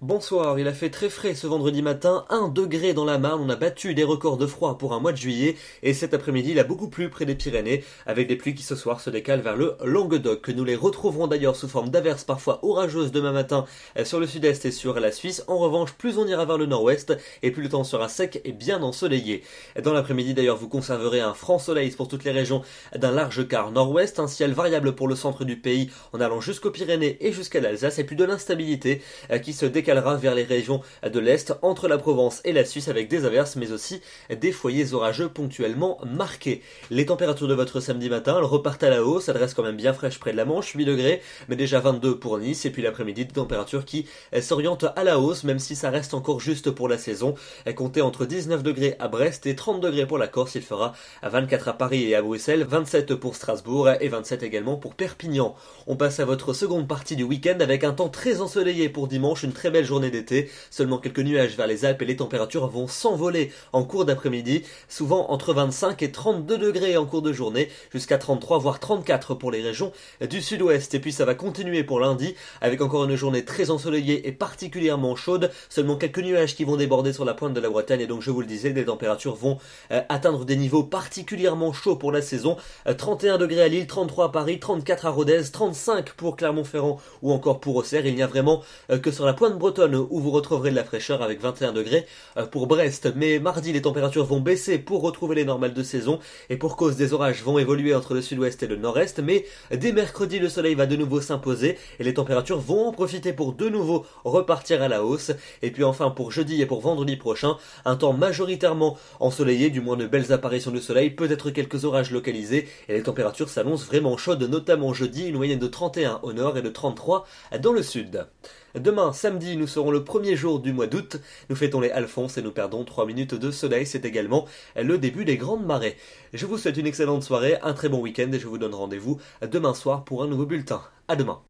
Bonsoir, il a fait très frais ce vendredi matin, 1 degré dans la Marne, on a battu des records de froid pour un mois de juillet, et cet après-midi il a beaucoup plu près des Pyrénées, avec des pluies qui ce soir se décalent vers le Languedoc. que Nous les retrouverons d'ailleurs sous forme d'averses parfois orageuses demain matin euh, sur le sud-est et sur la Suisse, en revanche plus on ira vers le nord-ouest, et plus le temps sera sec et bien ensoleillé. Dans l'après-midi d'ailleurs vous conserverez un franc soleil pour toutes les régions d'un large quart nord-ouest, un ciel variable pour le centre du pays en allant jusqu'aux Pyrénées et jusqu'à l'Alsace, et puis de l'instabilité euh, qui se décale vers les régions de l'Est entre la Provence et la Suisse avec des averses mais aussi des foyers orageux ponctuellement marqués. Les températures de votre samedi matin, elles repartent à la hausse, elles restent quand même bien fraîches près de la Manche, 8 degrés, mais déjà 22 pour Nice et puis l'après-midi des températures qui s'orientent à la hausse même si ça reste encore juste pour la saison. Comptez entre 19 degrés à Brest et 30 degrés pour la Corse, il fera 24 à Paris et à Bruxelles, 27 pour Strasbourg et 27 également pour Perpignan. On passe à votre seconde partie du week-end avec un temps très ensoleillé pour dimanche, une très belle journée d'été, seulement quelques nuages vers les Alpes et les températures vont s'envoler en cours d'après-midi, souvent entre 25 et 32 degrés en cours de journée, jusqu'à 33 voire 34 pour les régions du sud-ouest. Et puis ça va continuer pour lundi, avec encore une journée très ensoleillée et particulièrement chaude, seulement quelques nuages qui vont déborder sur la pointe de la Bretagne, et donc je vous le disais, les températures vont euh, atteindre des niveaux particulièrement chauds pour la saison, 31 euh, degrés à Lille, 33 à Paris, 34 à Rodez, 35 pour Clermont-Ferrand ou encore pour Auxerre, il n'y a vraiment euh, que sur la pointe de automne où vous retrouverez de la fraîcheur avec 21 degrés euh, pour Brest. Mais mardi, les températures vont baisser pour retrouver les normales de saison et pour cause des orages vont évoluer entre le sud-ouest et le nord-est. Mais dès mercredi, le soleil va de nouveau s'imposer et les températures vont en profiter pour de nouveau repartir à la hausse. Et puis enfin, pour jeudi et pour vendredi prochain, un temps majoritairement ensoleillé, du moins de belles apparitions de soleil, peut-être quelques orages localisés et les températures s'annoncent vraiment chaudes, notamment jeudi, une moyenne de 31 au nord et de 33 dans le sud. Demain, samedi, nous serons le premier jour du mois d'août. Nous fêtons les Alphonse et nous perdons 3 minutes de soleil. C'est également le début des grandes marées. Je vous souhaite une excellente soirée, un très bon week-end et je vous donne rendez-vous demain soir pour un nouveau bulletin. À demain.